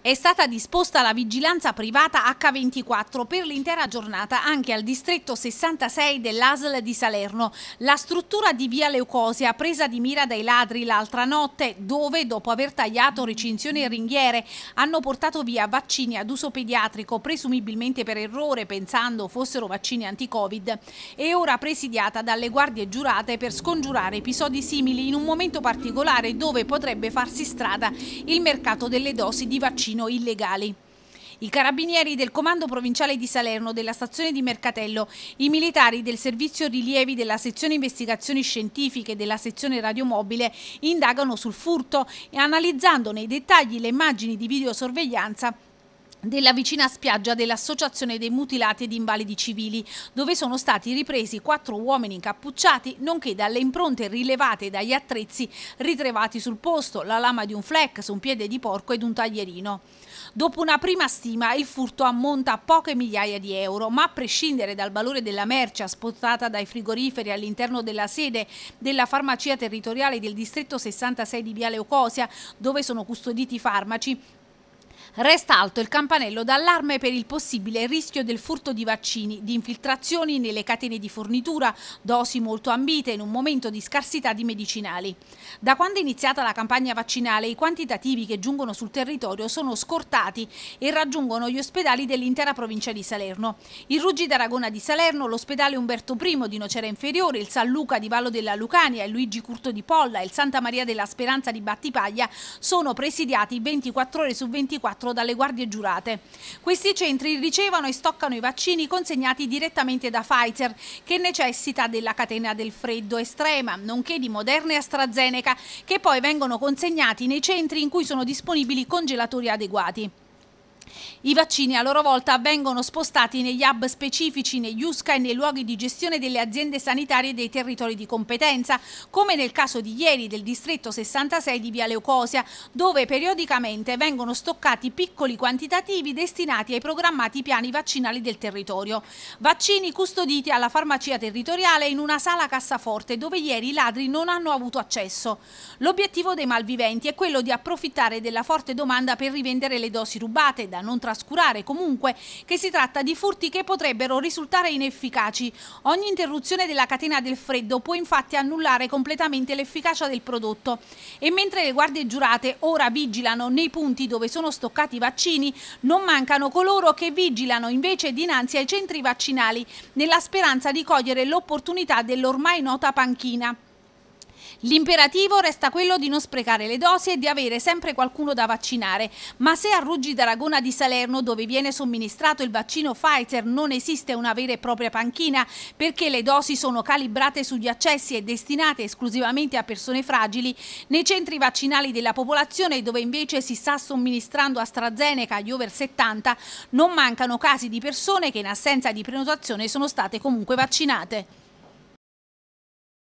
È stata disposta la vigilanza privata H24 per l'intera giornata anche al distretto 66 dell'ASL di Salerno. La struttura di via Leucosia presa di mira dai ladri l'altra notte dove dopo aver tagliato recinzioni e ringhiere hanno portato via vaccini ad uso pediatrico presumibilmente per errore pensando fossero vaccini anti-covid è ora presidiata dalle guardie giurate per scongiurare episodi simili in un momento particolare dove potrebbe farsi strada il mercato delle dosi di vaccini tirocino illegali. I carabinieri del comando provinciale di Salerno della stazione di Mercatello, i militari del servizio rilievi della sezione investigazioni scientifiche della sezione radiomobile indagano sul furto e analizzando nei dettagli le immagini di videosorveglianza della vicina spiaggia dell'Associazione dei Mutilati ed Invalidi Civili, dove sono stati ripresi quattro uomini incappucciati, nonché dalle impronte rilevate dagli attrezzi ritrovati sul posto, la lama di un flex, un piede di porco ed un taglierino. Dopo una prima stima, il furto ammonta a poche migliaia di euro, ma a prescindere dal valore della merce spostata dai frigoriferi all'interno della sede della farmacia territoriale del distretto 66 di Viale Ocosia, dove sono custoditi i farmaci, Resta alto il campanello d'allarme per il possibile rischio del furto di vaccini, di infiltrazioni nelle catene di fornitura, dosi molto ambite in un momento di scarsità di medicinali. Da quando è iniziata la campagna vaccinale i quantitativi che giungono sul territorio sono scortati e raggiungono gli ospedali dell'intera provincia di Salerno. Il Ruggi d'Aragona di Salerno, l'ospedale Umberto I di Nocera Inferiore, il San Luca di Vallo della Lucania, il Luigi Curto di Polla, il Santa Maria della Speranza di Battipaglia sono presidiati 24 ore su 24 2024 dalle guardie giurate. Questi centri ricevono e stoccano i vaccini consegnati direttamente da Pfizer, che necessita della catena del freddo estrema, nonché di Moderna e AstraZeneca, che poi vengono consegnati nei centri in cui sono disponibili congelatori adeguati. I vaccini a loro volta vengono spostati negli hub specifici, negli USCA e nei luoghi di gestione delle aziende sanitarie dei territori di competenza, come nel caso di ieri del distretto 66 di Via Leucosia, dove periodicamente vengono stoccati piccoli quantitativi destinati ai programmati piani vaccinali del territorio. Vaccini custoditi alla farmacia territoriale in una sala cassaforte dove ieri i ladri non hanno avuto accesso. L'obiettivo dei malviventi è quello di approfittare della forte domanda per rivendere le dosi rubate da non trascurare comunque che si tratta di furti che potrebbero risultare inefficaci. Ogni interruzione della catena del freddo può infatti annullare completamente l'efficacia del prodotto. E mentre le guardie giurate ora vigilano nei punti dove sono stoccati i vaccini, non mancano coloro che vigilano invece dinanzi ai centri vaccinali, nella speranza di cogliere l'opportunità dell'ormai nota panchina. L'imperativo resta quello di non sprecare le dosi e di avere sempre qualcuno da vaccinare, ma se a Ruggi d'Aragona di Salerno, dove viene somministrato il vaccino Pfizer, non esiste una vera e propria panchina perché le dosi sono calibrate sugli accessi e destinate esclusivamente a persone fragili, nei centri vaccinali della popolazione dove invece si sta somministrando AstraZeneca agli over 70 non mancano casi di persone che in assenza di prenotazione sono state comunque vaccinate.